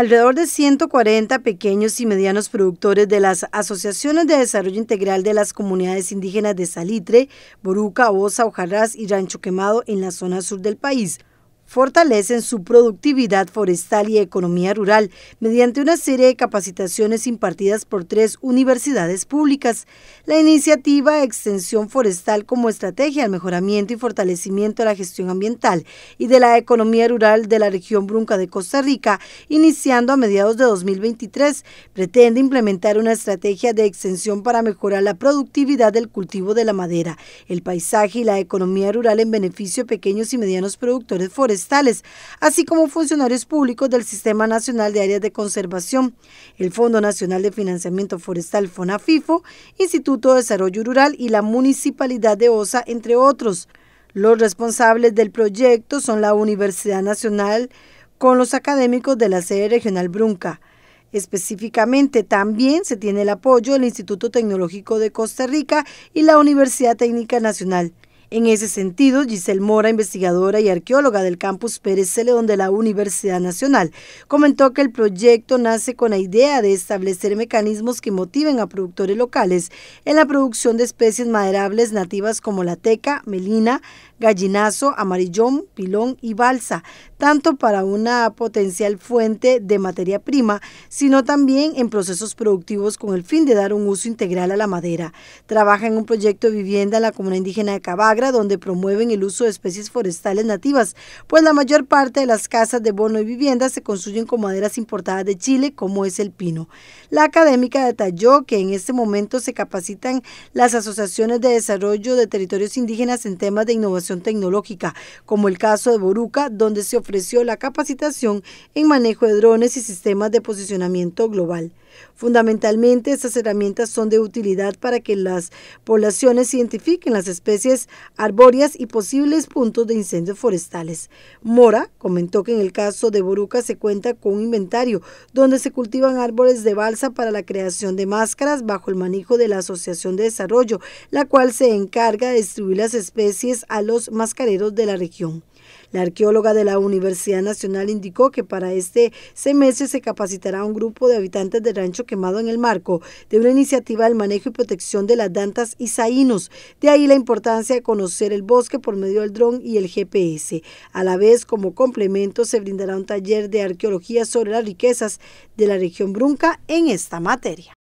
Alrededor de 140 pequeños y medianos productores de las Asociaciones de Desarrollo Integral de las Comunidades Indígenas de Salitre, Boruca, Osa, Ojarras y Rancho Quemado en la zona sur del país fortalecen su productividad forestal y economía rural mediante una serie de capacitaciones impartidas por tres universidades públicas. La iniciativa Extensión Forestal como estrategia al mejoramiento y fortalecimiento de la gestión ambiental y de la economía rural de la región brunca de Costa Rica, iniciando a mediados de 2023, pretende implementar una estrategia de extensión para mejorar la productividad del cultivo de la madera, el paisaje y la economía rural en beneficio de pequeños y medianos productores forestales así como funcionarios públicos del Sistema Nacional de Áreas de Conservación, el Fondo Nacional de Financiamiento Forestal FONAFIFO, Instituto de Desarrollo Rural y la Municipalidad de Osa, entre otros. Los responsables del proyecto son la Universidad Nacional con los académicos de la sede regional Brunca. Específicamente, también se tiene el apoyo del Instituto Tecnológico de Costa Rica y la Universidad Técnica Nacional. En ese sentido, Giselle Mora, investigadora y arqueóloga del campus Pérez Celedón de la Universidad Nacional, comentó que el proyecto nace con la idea de establecer mecanismos que motiven a productores locales en la producción de especies maderables nativas como la teca, melina, gallinazo, amarillón, pilón y balsa, tanto para una potencial fuente de materia prima, sino también en procesos productivos con el fin de dar un uso integral a la madera. Trabaja en un proyecto de vivienda en la comuna indígena de Cabaga, donde promueven el uso de especies forestales nativas, pues la mayor parte de las casas de bono y viviendas se construyen con maderas importadas de Chile, como es el pino. La académica detalló que en este momento se capacitan las asociaciones de desarrollo de territorios indígenas en temas de innovación tecnológica, como el caso de Boruca, donde se ofreció la capacitación en manejo de drones y sistemas de posicionamiento global. Fundamentalmente, estas herramientas son de utilidad para que las poblaciones identifiquen las especies arbóreas y posibles puntos de incendios forestales. Mora comentó que en el caso de Boruca se cuenta con un inventario donde se cultivan árboles de balsa para la creación de máscaras bajo el manejo de la Asociación de Desarrollo, la cual se encarga de distribuir las especies a los mascareros de la región. La arqueóloga de la Universidad Nacional indicó que para este semestre se capacitará un grupo de habitantes de rancho quemado en el marco de una iniciativa del manejo y protección de las dantas y saínos. De ahí la importancia con conocer el bosque por medio del dron y el GPS. A la vez, como complemento, se brindará un taller de arqueología sobre las riquezas de la región Brunca en esta materia.